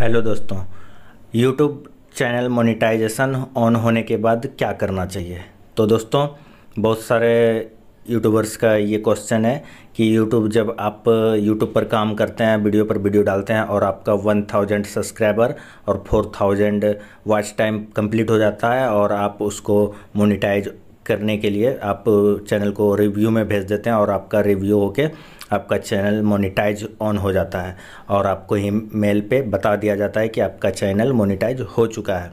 hello दोस्तों YouTube channel monetization on होने के बाद क्या करना चाहिए तो दोस्तों बहुत सारे यूट्यूबर्स का ये क्वेश्चन है कि यूट्यूब जब आप यूट्यूब पर काम करते हैं वीडियो पर वीडियो डालते हैं और आपका वन थाउजेंड सब्सक्राइबर और four thousand watch time complete हो जाता है और आप उसको मोनिटाइज करने के लिए आप चैनल को रिव्यू में भेज देते हैं और आपका रिव्यू होके आपका चैनल मोनिटाइज ऑन हो जाता है और आपको ही मेल पे बता दिया जाता है कि आपका चैनल मोनिटाइज हो चुका है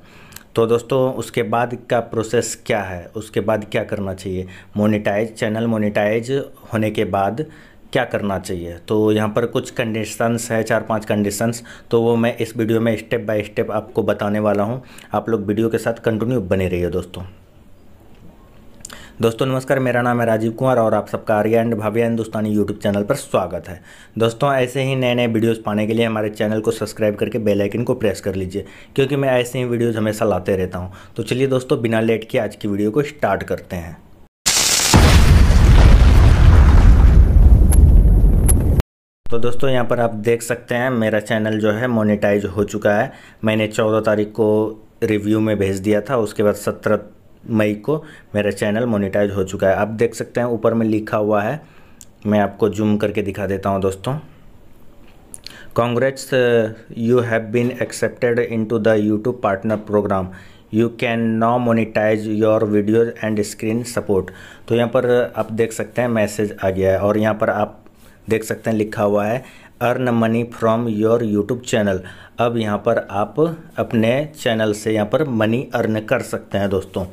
तो दोस्तों उसके बाद का प्रोसेस क्या है उसके बाद क्या करना चाहिए मोनिटाइज चैनल मोनिटाइज होने के बाद क्या करना चाहिए तो यहाँ पर कुछ कंडीशंस है चार पांच कंडीशंस तो वो मैं इस वीडियो में स्टेप बाय स्टेप आपको बताने वाला हूँ आप लोग वीडियो के साथ कंटिन्यू बने रहिए दोस्तों दोस्तों नमस्कार मेरा नाम है राजीव कुमार और आप सबका Arya and Bhavya Hindustani YouTube channel पर स्वागत है दोस्तों ऐसे ही नए नए वीडियोस पाने के लिए हमारे चैनल को सब्सक्राइब करके बेल आइकन को प्रेस कर लीजिए क्योंकि मैं ऐसे ही वीडियोज़ हमेशा लाते रहता हूँ तो चलिए दोस्तों बिना लेट के आज की वीडियो को स्टार्ट करते हैं तो दोस्तों यहाँ पर आप देख सकते हैं मेरा चैनल जो है मोनेटाइज हो चुका है मैंने चौदह तारीख को रिव्यू में भेज दिया था उसके बाद सत्रह मई को मेरा चैनल मोनिटाइज हो चुका है आप देख सकते हैं ऊपर में लिखा हुआ है मैं आपको जूम करके दिखा देता हूँ दोस्तों congrats you have been accepted into the YouTube partner program you can now monetise your videos end screen support तो यहाँ पर uh, आप देख सकते हैं मैसेज आ गया है और यहाँ पर आप देख सकते हैं लिखा हुआ है earn money from your YouTube channel अब यहाँ पर आप अपने चैनल से यहाँ पर मनी अर्न कर सकते हैं दोस्तों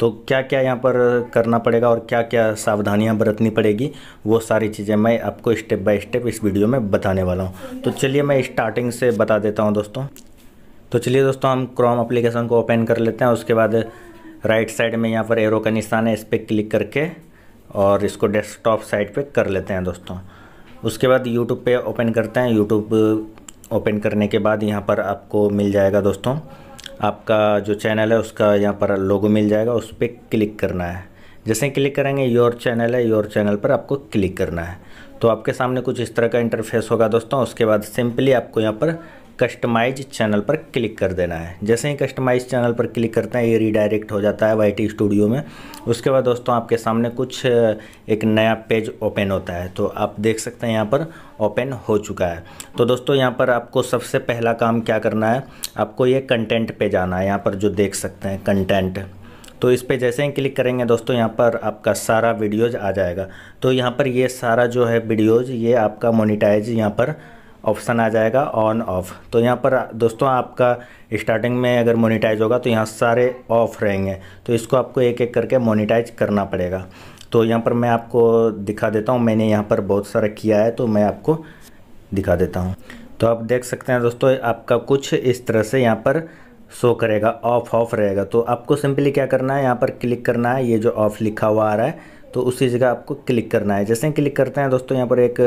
तो क्या क्या यहाँ पर करना पड़ेगा और क्या क्या सावधानियाँ बरतनी पड़ेगी वो सारी चीज़ें मैं आपको स्टेप बाय स्टेप इस वीडियो में बताने वाला हूँ तो चलिए मैं स्टार्टिंग से बता देता हूँ दोस्तों तो चलिए दोस्तों हम क्रोम अप्लीकेशन को ओपन कर लेते हैं उसके बाद राइट साइड में यहाँ पर एरो का निशान है इस पर क्लिक करके और इसको डेस्कटॉप साइड पर कर लेते हैं दोस्तों उसके बाद यूट्यूब पर ओपन करते हैं यूट्यूब ओपन करने के बाद यहाँ पर आपको मिल जाएगा दोस्तों आपका जो चैनल है उसका यहाँ पर लोगो मिल जाएगा उस पर क्लिक करना है जैसे क्लिक करेंगे योर चैनल है योर चैनल पर आपको क्लिक करना है तो आपके सामने कुछ इस तरह का इंटरफेस होगा दोस्तों उसके बाद सिंपली आपको यहाँ पर कस्टमाइज चैनल पर क्लिक कर देना है जैसे ही कस्टमाइज चैनल पर क्लिक करते हैं ये रिडायरेक्ट हो जाता है वाई स्टूडियो में उसके बाद दोस्तों आपके सामने कुछ एक नया पेज ओपन होता है तो आप देख सकते हैं यहाँ पर ओपन हो चुका है तो दोस्तों यहाँ पर आपको सबसे पहला काम क्या करना है आपको ये कंटेंट पे जाना है यहाँ पर जो देख सकते हैं कंटेंट तो इस पर जैसे ही क्लिक करेंगे दोस्तों यहाँ पर आपका सारा वीडियोज़ आ जाएगा तो यहाँ पर ये सारा जो है वीडियोज़ ये आपका मोनिटाइज यहाँ पर ऑप्शन आ जाएगा ऑन ऑफ तो यहाँ पर दोस्तों आपका स्टार्टिंग में अगर मोनिटाइज होगा तो यहाँ सारे ऑफ रहेंगे तो इसको आपको एक एक करके मोनिटाइज करना पड़ेगा तो यहाँ पर मैं आपको दिखा देता हूँ मैंने यहाँ पर बहुत सारा किया है तो मैं आपको दिखा देता हूँ तो आप देख सकते हैं दोस्तों आपका कुछ इस तरह से यहाँ पर शो करेगा ऑफ ऑफ रहेगा तो आपको सिंपली क्या करना है यहाँ पर क्लिक करना है ये जो ऑफ लिखा हुआ आ रहा है तो उसी जगह आपको क्लिक करना है जैसे क्लिक करते हैं दोस्तों यहाँ पर एक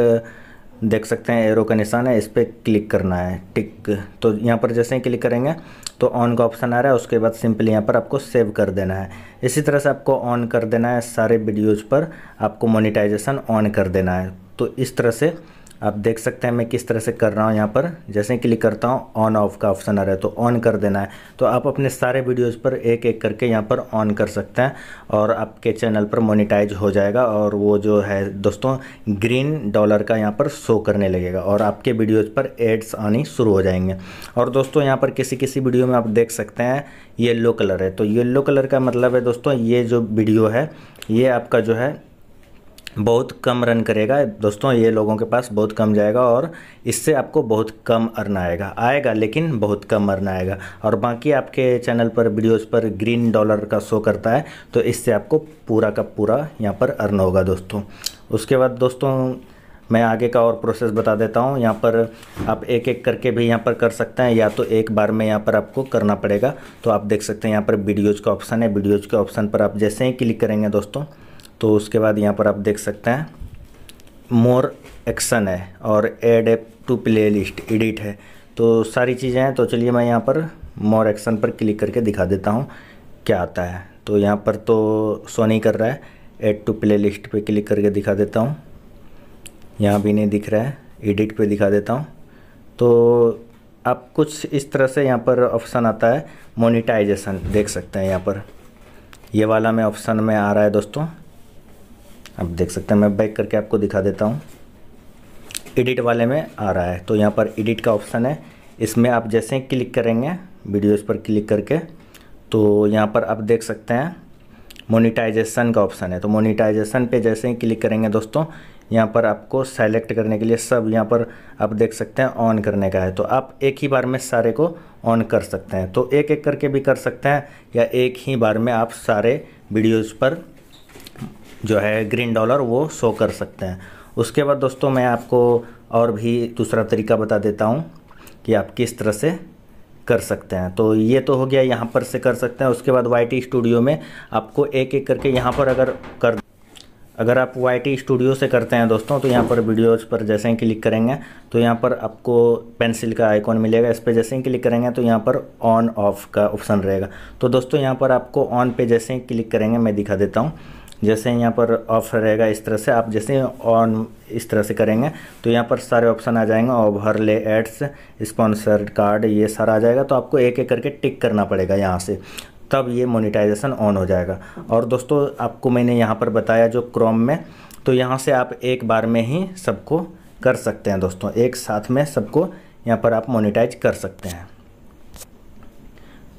देख सकते हैं एरो का निशान है इस पर क्लिक करना है टिक तो यहाँ पर जैसे ही क्लिक करेंगे तो ऑन का ऑप्शन आ रहा है उसके बाद सिंपली यहाँ पर आपको सेव कर देना है इसी तरह से आपको ऑन कर देना है सारे वीडियोज़ पर आपको मोनिटाइजेशन ऑन कर देना है तो इस तरह से आप देख सकते हैं मैं किस तरह से कर रहा हूँ यहाँ पर जैसे क्लिक करता हूँ ऑन ऑफ का ऑप्शन आ रहा है तो ऑन कर देना है तो आप अपने सारे वीडियोस पर एक एक करके यहाँ पर ऑन कर सकते हैं और आपके चैनल पर मोनिटाइज हो जाएगा और वो जो है दोस्तों ग्रीन डॉलर का यहाँ पर शो करने लगेगा और आपके वीडियोज़ पर एड्स आनी शुरू हो जाएंगे और दोस्तों यहाँ पर किसी किसी वीडियो में आप देख सकते हैं येल्लो कलर है तो येल्लो कलर का मतलब है दोस्तों ये जो वीडियो है ये आपका जो है बहुत कम रन करेगा दोस्तों ये लोगों के पास बहुत कम जाएगा और इससे आपको बहुत कम अर्न आएगा आएगा लेकिन बहुत कम अर्न आएगा और बाकी आपके चैनल पर वीडियोस पर ग्रीन डॉलर का शो करता है तो इससे आपको पूरा का पूरा यहाँ पर अर्न होगा दोस्तों उसके बाद दोस्तों मैं आगे का और प्रोसेस बता देता हूँ यहाँ पर आप एक एक करके भी यहाँ पर कर सकते हैं या तो एक बार में यहाँ पर आपको करना पड़ेगा तो आप देख सकते हैं यहाँ पर वीडियोज़ का ऑप्शन है वीडियोज़ के ऑप्शन पर आप जैसे ही क्लिक करेंगे दोस्तों तो उसके बाद यहाँ पर आप देख सकते हैं मोर एक्शन है और add app to playlist edit है तो सारी चीज़ें हैं तो चलिए मैं यहाँ पर मोर एक्शन पर क्लिक करके दिखा देता हूँ क्या आता है तो यहाँ पर तो सोनी नहीं कर रहा है एड टू प्ले लिस्ट पर क्लिक करके दिखा देता हूँ यहाँ भी नहीं दिख रहा है एडिट पे दिखा देता हूँ तो आप कुछ इस तरह से यहाँ पर ऑप्शन आता है मोनिटाइजेशन देख सकते हैं यहाँ पर ये वाला में ऑप्शन में आ रहा है दोस्तों आप देख सकते हैं मैं बैक करके आपको दिखा देता हूँ एडिट वाले में आ रहा है तो यहाँ पर एडिट का ऑप्शन है इसमें आप जैसे ही क्लिक करेंगे वीडियोस पर क्लिक करके तो यहाँ पर आप देख सकते हैं मोनिटाइजेशन का ऑप्शन है तो मोनिटाइजेशन पे जैसे ही क्लिक करेंगे दोस्तों यहाँ पर आपको सेलेक्ट करने के लिए सब यहाँ पर आप देख सकते हैं ऑन करने का है तो आप एक ही बार में सारे को ऑन कर सकते हैं तो एक एक करके भी कर सकते हैं या एक ही बार में आप सारे वीडियोज़ पर जो है ग्रीन डॉलर वो शो कर सकते हैं उसके बाद दोस्तों मैं आपको और भी दूसरा तरीका बता देता हूँ कि आप किस तरह से कर सकते हैं तो ये तो हो गया यहाँ पर से कर सकते हैं उसके बाद वाई स्टूडियो में आपको एक एक करके यहाँ पर अगर कर अगर आप वाई स्टूडियो से करते हैं दोस्तों तो यहाँ पर वीडियोज़ पर जैसे ही क्लिक करेंगे तो यहाँ पर आपको पेंसिल का आइकॉन मिलेगा इस पर जैसे ही क्लिक करेंगे तो यहाँ पर ऑन ऑफ का ऑप्शन रहेगा तो दोस्तों यहाँ पर आपको ऑन पे जैसे ही क्लिक करेंगे मैं दिखा देता हूँ जैसे यहाँ पर ऑफ रहेगा इस तरह से आप जैसे ऑन इस तरह से करेंगे तो यहाँ पर सारे ऑप्शन आ जाएंगे ले एड्स स्पॉन्सर्ड कार्ड ये सारा आ जाएगा तो आपको एक एक करके टिक करना पड़ेगा यहाँ से तब ये मोनिटाइजेशन ऑन हो जाएगा और दोस्तों आपको मैंने यहाँ पर बताया जो क्रोम में तो यहाँ से आप एक बार में ही सबको कर सकते हैं दोस्तों एक साथ में सबको यहाँ पर आप मोनिटाइज कर सकते हैं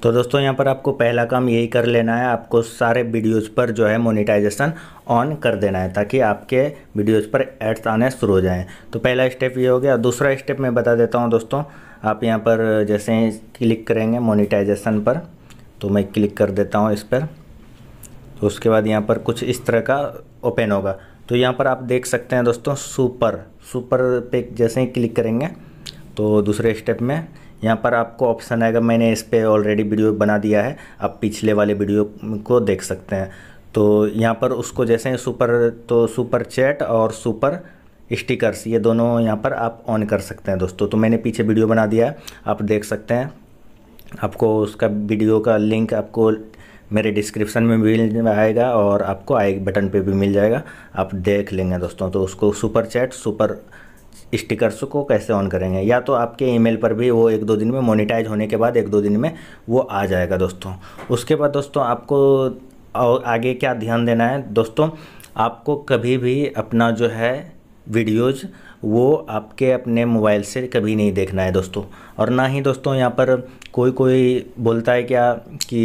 तो दोस्तों यहाँ पर आपको पहला काम यही कर लेना है आपको सारे वीडियोस पर जो है मोनेटाइजेशन ऑन कर देना है ताकि आपके वीडियोस पर एड्स आने शुरू हो जाएं तो पहला स्टेप ये हो गया दूसरा स्टेप मैं बता देता हूँ दोस्तों आप यहाँ पर जैसे क्लिक करेंगे मोनिटाइजेशन पर तो मैं क्लिक कर देता हूँ इस पर तो उसके बाद यहाँ पर कुछ इस तरह का ओपन होगा तो यहाँ पर आप देख सकते हैं दोस्तों सुपर सुपर पे जैसे ही क्लिक करेंगे तो दूसरे स्टेप में यहाँ पर आपको ऑप्शन आएगा मैंने इस पर ऑलरेडी वीडियो बना दिया है आप पिछले वाले वीडियो को देख सकते हैं तो यहाँ पर उसको जैसे सुपर तो सुपर चैट और सुपर स्टिकर्स ये दोनों यहाँ पर आप ऑन कर सकते हैं दोस्तों तो मैंने पीछे वीडियो बना दिया है आप देख सकते हैं आपको उसका वीडियो का लिंक आपको मेरे डिस्क्रिप्शन में मिल आएगा और आपको आई बटन पे भी मिल जाएगा आप देख लेंगे दोस्तों तो उसको सुपर चैट सुपर स्टिकर्स को कैसे ऑन करेंगे या तो आपके ईमेल पर भी वो एक दो दिन में मोनिटाइज होने के बाद एक दो दिन में वो आ जाएगा दोस्तों उसके बाद दोस्तों आपको आगे क्या ध्यान देना है दोस्तों आपको कभी भी अपना जो है वीडियोज़ वो आपके अपने मोबाइल से कभी नहीं देखना है दोस्तों और ना ही दोस्तों यहाँ पर कोई कोई बोलता है क्या कि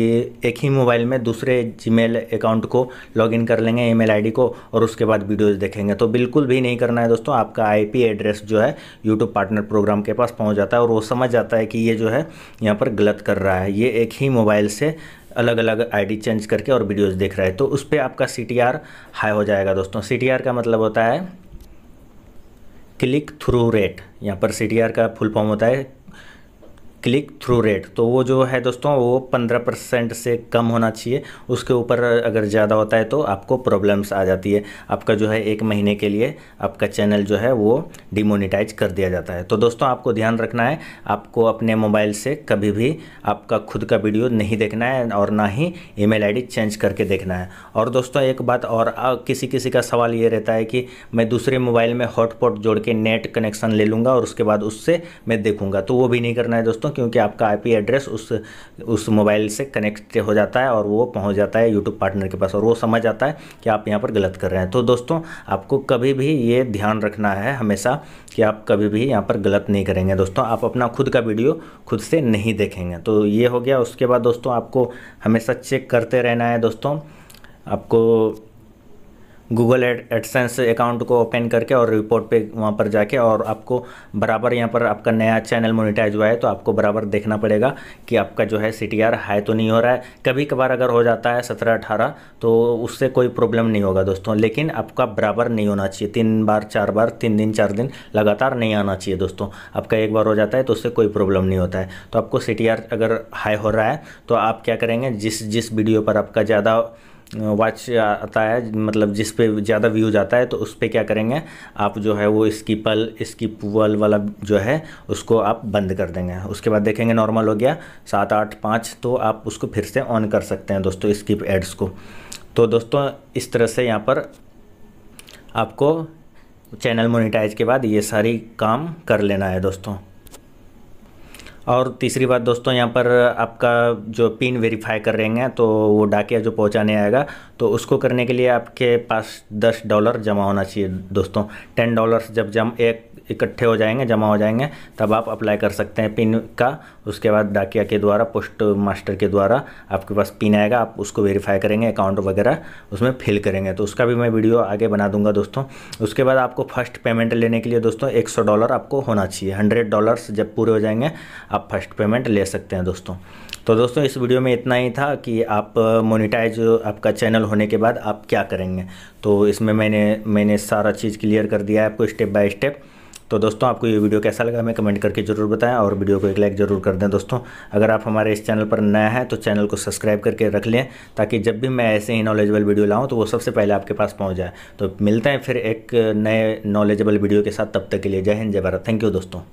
एक ही मोबाइल में दूसरे जीमेल अकाउंट को लॉगिन कर लेंगे ईमेल आईडी को और उसके बाद वीडियोस देखेंगे तो बिल्कुल भी नहीं करना है दोस्तों आपका आईपी एड्रेस जो है यूट्यूब पार्टनर प्रोग्राम के पास पहुँच जाता है और वो समझ जाता है कि ये जो है यहाँ पर गलत कर रहा है ये एक ही मोबाइल से अलग अलग आईडी चेंज करके और वीडियोस देख रहा है तो उस पर आपका सी हाई हो जाएगा दोस्तों सी का मतलब होता है क्लिक थ्रू रेट यहाँ पर सी का फुल फॉर्म होता है क्लिक थ्रू रेट तो वो जो है दोस्तों वो पंद्रह परसेंट से कम होना चाहिए उसके ऊपर अगर ज़्यादा होता है तो आपको प्रॉब्लम्स आ जाती है आपका जो है एक महीने के लिए आपका चैनल जो है वो डिमोनिटाइज कर दिया जाता है तो दोस्तों आपको ध्यान रखना है आपको अपने मोबाइल से कभी भी आपका खुद का वीडियो नहीं देखना है और ना ही ई मेल चेंज करके देखना है और दोस्तों एक बात और किसी किसी का सवाल ये रहता है कि मैं दूसरे मोबाइल में हॉटपॉट जोड़ के नेट कनेक्शन ले लूँगा और उसके बाद उससे मैं देखूँगा तो वो भी नहीं करना है दोस्तों क्योंकि आपका आईपी एड्रेस उस उस मोबाइल से कनेक्ट हो जाता है और वो पहुंच जाता है यूट्यूब पार्टनर के पास और वो समझ जाता है कि आप यहाँ पर गलत कर रहे हैं तो दोस्तों आपको कभी भी ये ध्यान रखना है हमेशा कि आप कभी भी यहाँ पर गलत नहीं करेंगे दोस्तों आप अपना खुद का वीडियो खुद से नहीं देखेंगे तो ये हो गया उसके बाद दोस्तों आपको हमेशा चेक करते रहना है दोस्तों आपको गूगल एडसेंस अकाउंट को ओपन करके और रिपोर्ट पे वहाँ पर जाके और आपको बराबर यहाँ पर आपका नया चैनल मोनिटाइज हुआ है तो आपको बराबर देखना पड़ेगा कि आपका जो है सी टी आर हाई तो नहीं हो रहा है कभी कभार अगर हो जाता है सत्रह अठारह तो उससे कोई प्रॉब्लम नहीं होगा दोस्तों लेकिन आपका बराबर नहीं होना चाहिए तीन बार चार बार तीन दिन चार दिन लगातार नहीं आना चाहिए दोस्तों आपका एक बार हो जाता है तो उससे कोई प्रॉब्लम नहीं होता है तो आपको सी अगर हाई हो रहा है तो आप क्या करेंगे जिस जिस वीडियो पर आपका ज़्यादा वॉच आता है मतलब जिस पे ज़्यादा व्यूज आता है तो उस पर क्या करेंगे आप जो है वो स्कीपल स्कीप वल वाला जो है उसको आप बंद कर देंगे उसके बाद देखेंगे नॉर्मल हो गया सात आठ पाँच तो आप उसको फिर से ऑन कर सकते हैं दोस्तों स्कीप एड्स को तो दोस्तों इस तरह से यहाँ पर आपको चैनल मोनिटाइज के बाद ये सारी काम कर लेना है दोस्तों और तीसरी बात दोस्तों यहाँ पर आपका जो पिन वेरीफाई कर रहे हैं तो वो डाकिया जो पहुँचाने आएगा तो उसको करने के लिए आपके पास दस डॉलर जमा होना चाहिए दोस्तों टेन डॉलर जब जम एक इकट्ठे हो जाएंगे जमा हो जाएंगे तब आप अप्लाई कर सकते हैं पिन का उसके बाद डाकिया के द्वारा पोस्ट मास्टर के द्वारा आपके पास पिन आएगा आप उसको वेरीफाई करेंगे अकाउंट वगैरह उसमें फिल करेंगे तो उसका भी मैं वीडियो आगे बना दूंगा दोस्तों उसके बाद आपको फर्स्ट पेमेंट लेने के लिए दोस्तों एक डॉलर आपको होना चाहिए हंड्रेड डॉलर्स जब पूरे हो जाएंगे आप फर्स्ट पेमेंट ले सकते हैं दोस्तों तो दोस्तों इस वीडियो में इतना ही था कि आप मोनिटाइज आपका चैनल होने के बाद आप क्या करेंगे तो इसमें मैंने मैंने सारा चीज़ क्लियर कर दिया है आपको स्टेप बाय स्टेप तो दोस्तों आपको ये वीडियो कैसा लगा हमें कमेंट करके ज़रूर बताएं और वीडियो को एक लाइक ज़रूर कर दें दोस्तों अगर आप हमारे इस चैनल पर नया हैं तो चैनल को सब्सक्राइब करके रख लें ताकि जब भी मैं ऐसे ही नॉलेजेबल वीडियो लाऊँ तो वो सबसे पहले आपके पास पहुँच जाए तो मिलते हैं फिर एक नए नॉलेजेबल वीडियो के साथ तब तक के लिए जय हिंद जय भारत थैंक यू दोस्तों